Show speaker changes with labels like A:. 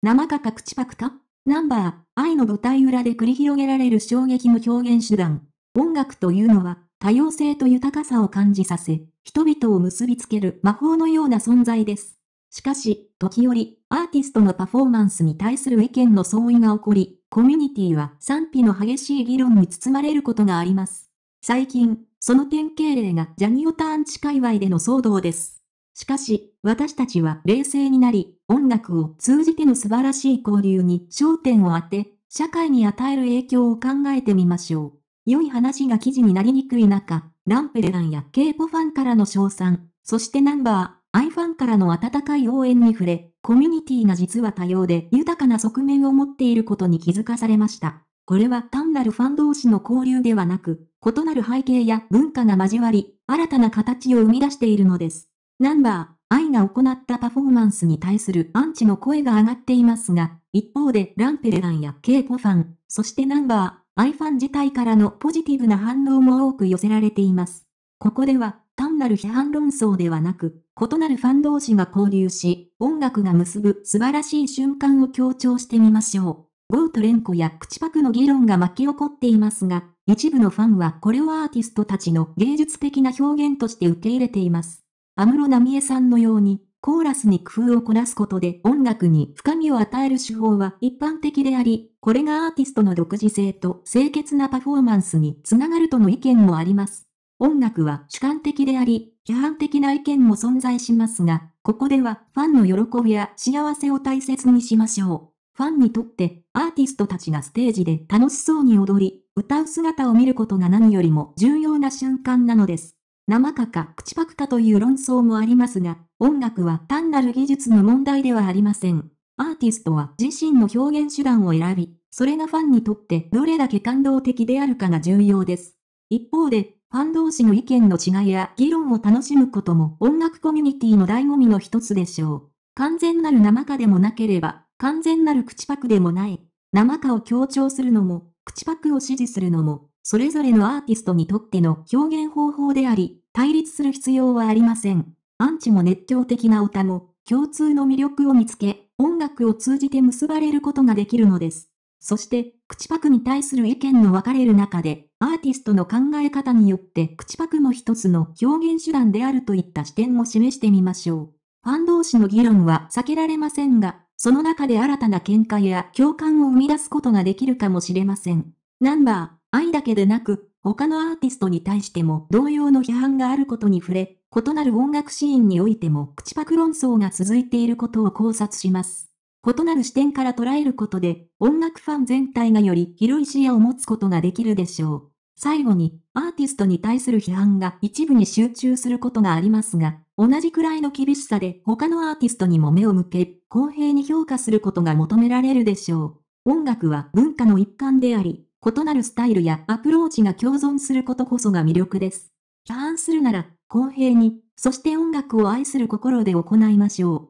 A: 生かか口パクかナンバー、愛の舞台裏で繰り広げられる衝撃の表現手段。音楽というのは、多様性と豊かさを感じさせ、人々を結びつける魔法のような存在です。しかし、時折、アーティストのパフォーマンスに対する意見の相違が起こり、コミュニティは賛否の激しい議論に包まれることがあります。最近、その典型例がジャニオターンチ界隈での騒動です。しかし、私たちは冷静になり、音楽を通じての素晴らしい交流に焦点を当て、社会に与える影響を考えてみましょう。良い話が記事になりにくい中、ランペレランや K ポファンからの賞賛、そしてナンバー、アイファンからの温かい応援に触れ、コミュニティが実は多様で豊かな側面を持っていることに気づかされました。これは単なるファン同士の交流ではなく、異なる背景や文化が交わり、新たな形を生み出しているのです。ナンバー、愛が行ったパフォーマンスに対するアンチの声が上がっていますが、一方でランペレランやケイポファン、そしてナンバー、アイファン自体からのポジティブな反応も多く寄せられています。ここでは、単なる批判論争ではなく、異なるファン同士が交流し、音楽が結ぶ素晴らしい瞬間を強調してみましょう。ゴートレンコやクチパクの議論が巻き起こっていますが、一部のファンはこれをアーティストたちの芸術的な表現として受け入れています。安室奈美恵さんのように、コーラスに工夫をこなすことで音楽に深みを与える手法は一般的であり、これがアーティストの独自性と清潔なパフォーマンスにつながるとの意見もあります。音楽は主観的であり、批判的な意見も存在しますが、ここではファンの喜びや幸せを大切にしましょう。ファンにとってアーティストたちがステージで楽しそうに踊り、歌う姿を見ることが何よりも重要な瞬間なのです。生かか口パクかという論争もありますが、音楽は単なる技術の問題ではありません。アーティストは自身の表現手段を選び、それがファンにとってどれだけ感動的であるかが重要です。一方で、ファン同士の意見の違いや議論を楽しむことも音楽コミュニティの醍醐味の一つでしょう。完全なる生歌でもなければ、完全なる口パクでもない。生歌を強調するのも、口パクを支持するのも、それぞれのアーティストにとっての表現方法であり、対立する必要はありません。アンチも熱狂的な歌も、共通の魅力を見つけ、音楽を通じて結ばれることができるのです。そして、口パクに対する意見の分かれる中で、アーティストの考え方によって口パクも一つの表現手段であるといった視点も示してみましょう。ファン同士の議論は避けられませんが、その中で新たな見解や共感を生み出すことができるかもしれません。ナンバー愛だけでなく、他のアーティストに対しても同様の批判があることに触れ、異なる音楽シーンにおいても口パク論争が続いていることを考察します。異なる視点から捉えることで、音楽ファン全体がより広い視野を持つことができるでしょう。最後に、アーティストに対する批判が一部に集中することがありますが、同じくらいの厳しさで他のアーティストにも目を向け、公平に評価することが求められるでしょう。音楽は文化の一環であり、異なるスタイルやアプローチが共存することこそが魅力です。批判するなら、公平に、そして音楽を愛する心で行いましょう。